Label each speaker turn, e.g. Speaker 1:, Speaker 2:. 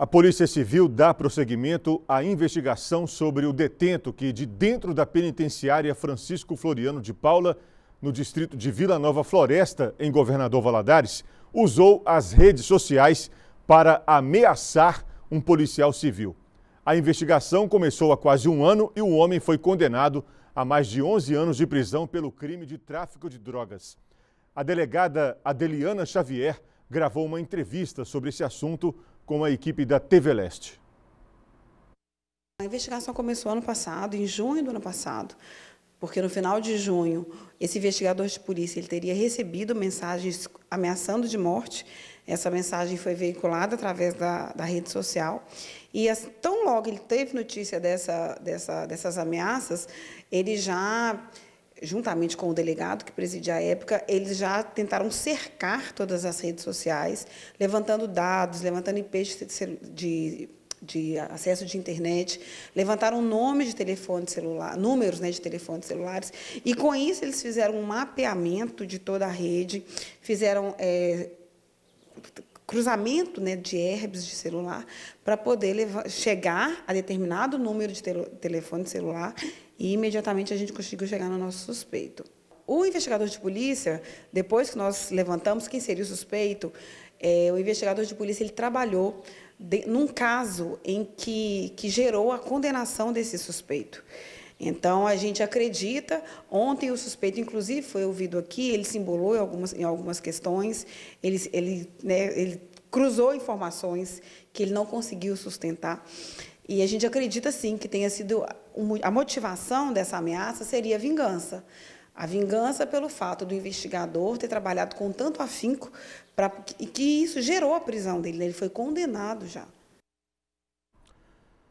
Speaker 1: A Polícia Civil dá prosseguimento à investigação sobre o detento que, de dentro da penitenciária Francisco Floriano de Paula, no distrito de Vila Nova Floresta, em Governador Valadares, usou as redes sociais para ameaçar um policial civil. A investigação começou há quase um ano e o homem foi condenado a mais de 11 anos de prisão pelo crime de tráfico de drogas. A delegada Adeliana Xavier gravou uma entrevista sobre esse assunto com a equipe da TV Leste.
Speaker 2: A investigação começou ano passado, em junho do ano passado, porque no final de junho, esse investigador de polícia ele teria recebido mensagens ameaçando de morte. Essa mensagem foi veiculada através da, da rede social. E as, tão logo ele teve notícia dessa, dessa, dessas ameaças, ele já juntamente com o delegado que presidia a época, eles já tentaram cercar todas as redes sociais, levantando dados, levantando IPs de, de, acesso de internet, levantaram nomes de telefone celular, números né, de telefones celulares, e com isso eles fizeram um mapeamento de toda a rede, fizeram é, cruzamento né, de herbes de celular para poder levar, chegar a determinado número de telefone celular e imediatamente a gente conseguiu chegar no nosso suspeito. O investigador de polícia, depois que nós levantamos quem seria o suspeito, é, o investigador de polícia ele trabalhou de, num caso em que, que gerou a condenação desse suspeito. Então, a gente acredita. Ontem, o suspeito, inclusive, foi ouvido aqui, ele se embolou em algumas, em algumas questões, ele, ele, né, ele cruzou informações que ele não conseguiu sustentar. E a gente acredita, sim, que tenha sido a motivação dessa ameaça seria a vingança. A vingança pelo fato do investigador ter trabalhado com tanto afinco pra, e que isso gerou a prisão dele. Né? Ele foi condenado já.